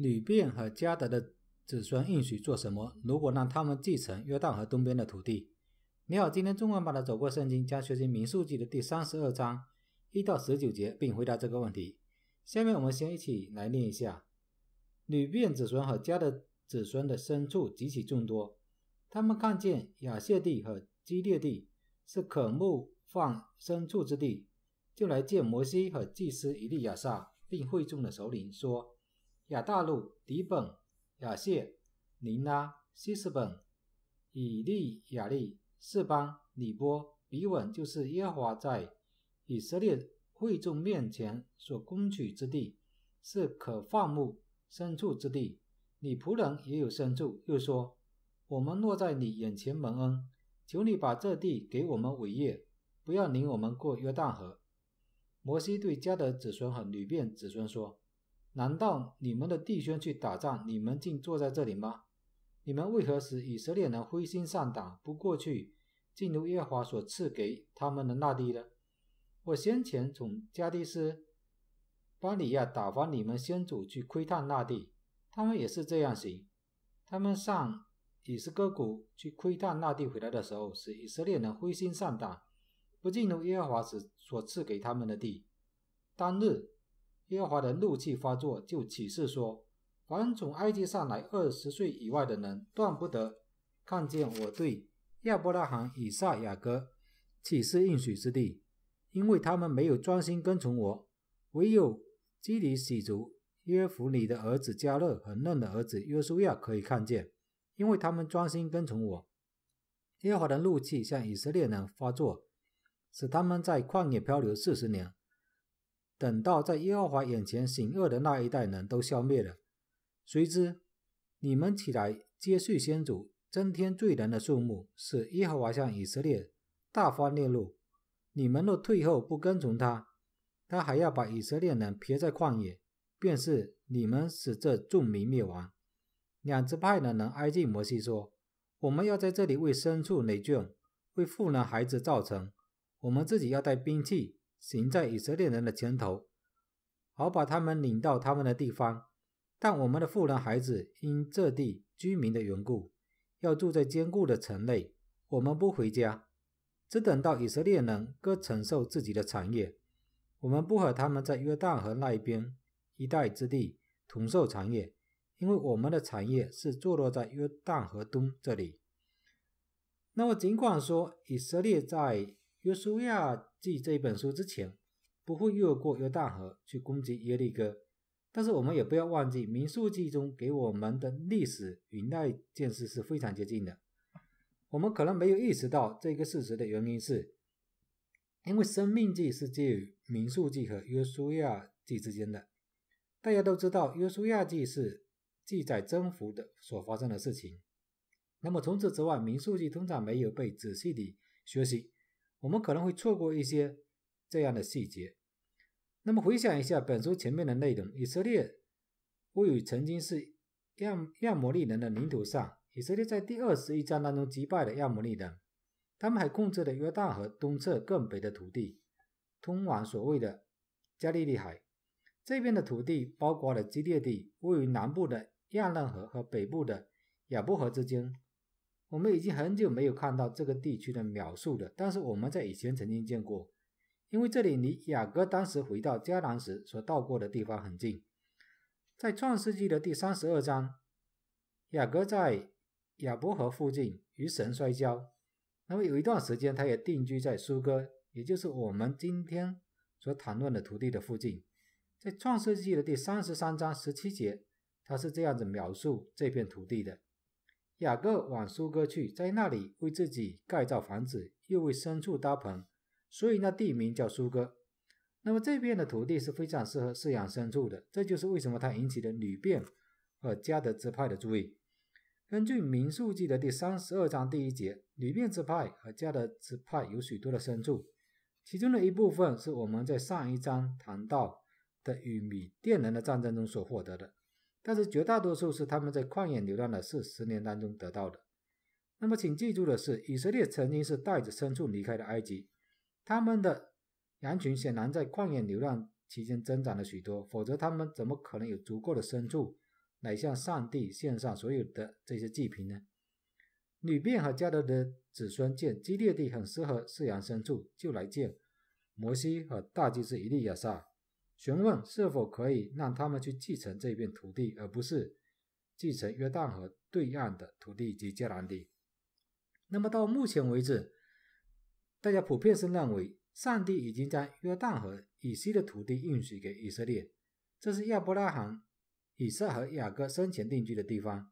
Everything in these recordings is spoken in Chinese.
女变和加德的子孙应许做什么？如果让他们继承约旦河东边的土地？你好，今天中文版的《走过圣经》，将学习民数记的第三十二章一到十九节，并回答这个问题。下面我们先一起来念一下：女变子孙和加德子孙的牲畜极其众多，他们看见亚谢地和基列地是可牧放牲畜之地，就来见摩西和祭司以利亚撒，并会众的首领说。亚大陆、迪本、亚谢、尼拉、西斯本、以利、亚利、士邦、尼波、比吻，就是耶和华在以色列会众面前所攻取之地，是可放牧牲畜之地。你仆人也有牲畜。又说：“我们落在你眼前蒙恩，求你把这地给我们伟业，不要领我们过约旦河。”摩西对迦德子孙和吕遍子孙说。难道你们的弟兄去打仗，你们竟坐在这里吗？你们为何使以色列人灰心丧胆，不过去进入耶和华所赐给他们的那地呢？我先前从加迪斯巴里亚打发你们先祖去窥探那地，他们也是这样行。他们上以斯哥谷去窥探那地，回来的时候使以色列人灰心丧胆，不进入耶和华所赐给他们的地。当日。耶和华的怒气发作，就起誓说：“凡从埃及上来二十岁以外的人，断不得看见我对亚伯拉罕、以撒、雅各起誓应许之地，因为他们没有专心跟从我；唯有基里喜族、约弗尼的儿子加勒和嫩的儿子约书亚可以看见，因为他们专心跟从我。”耶和华的怒气向以色列人发作，使他们在旷野漂流四十年。等到在耶和华眼前行恶的那一代人都消灭了，谁知你们起来接续先祖，增添罪人的数目，使耶和华向以色列大发烈怒。你们若退后不跟从他，他还要把以色列人撇在旷野，便是你们使这众民灭亡。两支派的人挨近摩西说：“我们要在这里为牲畜累卷，为妇人孩子造成，我们自己要带兵器。”行在以色列人的前头，好把他们领到他们的地方。但我们的妇人孩子因这地居民的缘故，要住在坚固的城内。我们不回家，只等到以色列人各承受自己的产业。我们不和他们在约旦河那一边一带之地同受产业，因为我们的产业是坐落在约旦河东这里。那么，尽管说以色列在约书亚记这一本书之前不会越过约旦河去攻击耶利哥，但是我们也不要忘记民数记中给我们的历史与那件事是非常接近的。我们可能没有意识到这个事实的原因是，因为生命记是介于民数记和约书亚记之间的。大家都知道约书亚记是记载征服的所发生的事情，那么除此之外，民数记通常没有被仔细地学习。我们可能会错过一些这样的细节。那么回想一下本书前面的内容，以色列位于曾经是亚亚摩利人的领土上。以色列在第二十一章当中击败了亚摩利人，他们还控制了约旦河东侧更北的土地，通往所谓的加利利海这边的土地，包括了基列地，位于南部的亚嫩河和北部的雅布河之间。我们已经很久没有看到这个地区的描述了，但是我们在以前曾经见过，因为这里离雅各当时回到迦南时所到过的地方很近。在创世纪的第三十二章，雅各在雅伯河附近与神摔跤，那么有一段时间他也定居在苏哥，也就是我们今天所谈论的土地的附近。在创世纪的第三十三章十七节，他是这样子描述这片土地的。雅各往苏哥去，在那里为自己盖造房子，又为牲畜搭棚，所以那地名叫苏哥。那么这片的土地是非常适合饲养牲畜的，这就是为什么它引起了吕变和加德支派的注意。根据民数记的第三十二章第一节，吕变支派和加德支派有许多的牲畜，其中的一部分是我们在上一章谈到的与米甸人的战争中所获得的。但是绝大多数是他们在旷野流浪的四十年当中得到的。那么，请记住的是，以色列曾经是带着牲畜离开的埃及，他们的羊群显然在旷野流浪期间增长了许多，否则他们怎么可能有足够的牲畜来向上帝献上所有的这些祭品呢？女便和加德的子孙见基列地很适合饲养牲畜，就来见摩西和大祭司以利亚撒。询问是否可以让他们去继承这片土地，而不是继承约旦河对岸的土地及迦南地。那么到目前为止，大家普遍是认为上帝已经将约旦河以西的土地运许给以色列，这是亚伯拉罕、以撒和雅各生前定居的地方。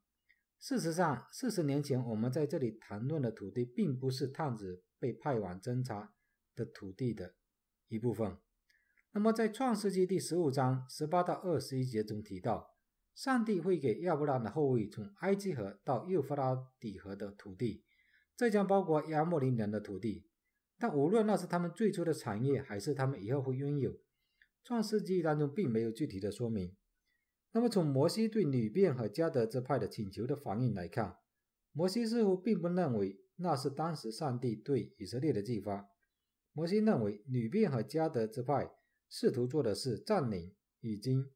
事实上，四十年前我们在这里谈论的土地，并不是探子被派往侦查的土地的一部分。那么，在《创世纪》第十五章十八到二十一节中提到，上帝会给亚伯拉罕的后裔从埃及河到幼发拉底河的土地，这将包括亚莫林人的土地。但无论那是他们最初的产业，还是他们以后会拥有，《创世纪》当中并没有具体的说明。那么，从摩西对女变和加德之派的请求的反应来看，摩西似乎并不认为那是当时上帝对以色列的计划。摩西认为，女变和加德之派。试图做的是占领已经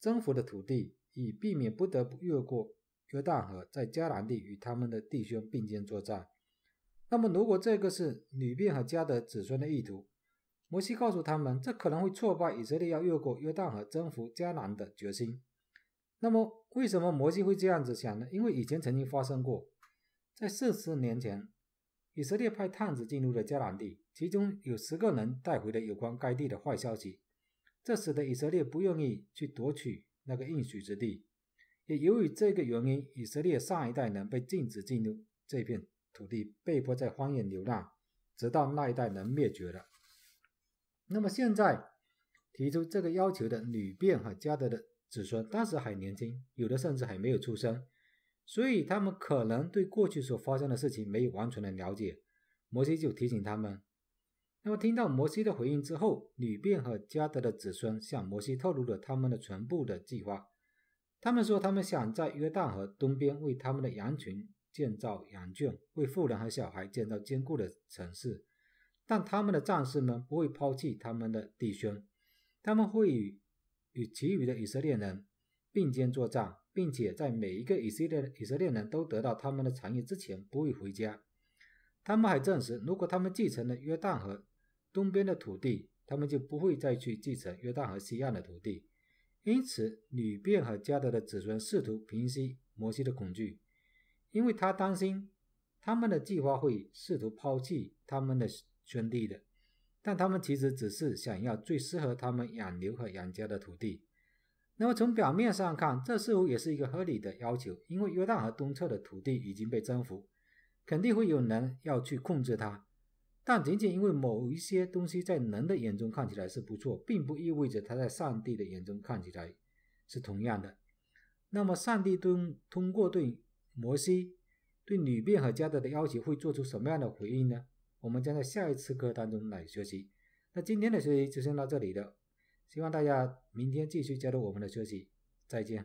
征服的土地，以避免不得不越过约旦河，在迦南地与他们的弟兄并肩作战。那么，如果这个是女变和迦德子孙的意图，摩西告诉他们，这可能会挫败以色列要越过约旦河征服迦南的决心。那么，为什么摩西会这样子想呢？因为以前曾经发生过，在四十年前。以色列派探子进入了迦南地，其中有十个人带回了有关该地的坏消息，这使得以色列不愿意去夺取那个应许之地。也由于这个原因，以色列上一代人被禁止进入这片土地，被迫在荒野流浪，直到那一代人灭绝了。那么现在提出这个要求的女变和加德的子孙，当时还年轻，有的甚至还没有出生。所以他们可能对过去所发生的事情没有完全的了解。摩西就提醒他们。那么，听到摩西的回应之后，吕便和加德的子孙向摩西透露了他们的全部的计划。他们说，他们想在约旦河东边为他们的羊群建造羊圈，为妇人和小孩建造坚固的城市。但他们的战士们不会抛弃他们的弟兄，他们会与与其余的以色列人并肩作战。并且在每一个以色列以色列人都得到他们的产业之前，不会回家。他们还证实，如果他们继承了约旦河东边的土地，他们就不会再去继承约旦河西岸的土地。因此，吕便和迦德的子孙试图平息摩西的恐惧，因为他担心他们的计划会试图抛弃他们的兄弟的。但他们其实只是想要最适合他们养牛和养家的土地。那么从表面上看，这似乎也是一个合理的要求，因为约旦河东侧的土地已经被征服，肯定会有人要去控制它。但仅仅因为某一些东西在人的眼中看起来是不错，并不意味着它在上帝的眼中看起来是同样的。那么上帝都通过对摩西、对女变和加德的要求会做出什么样的回应呢？我们将在下一次课当中来学习。那今天的学习就先到这里了。希望大家明天继续加入我们的学习，再见。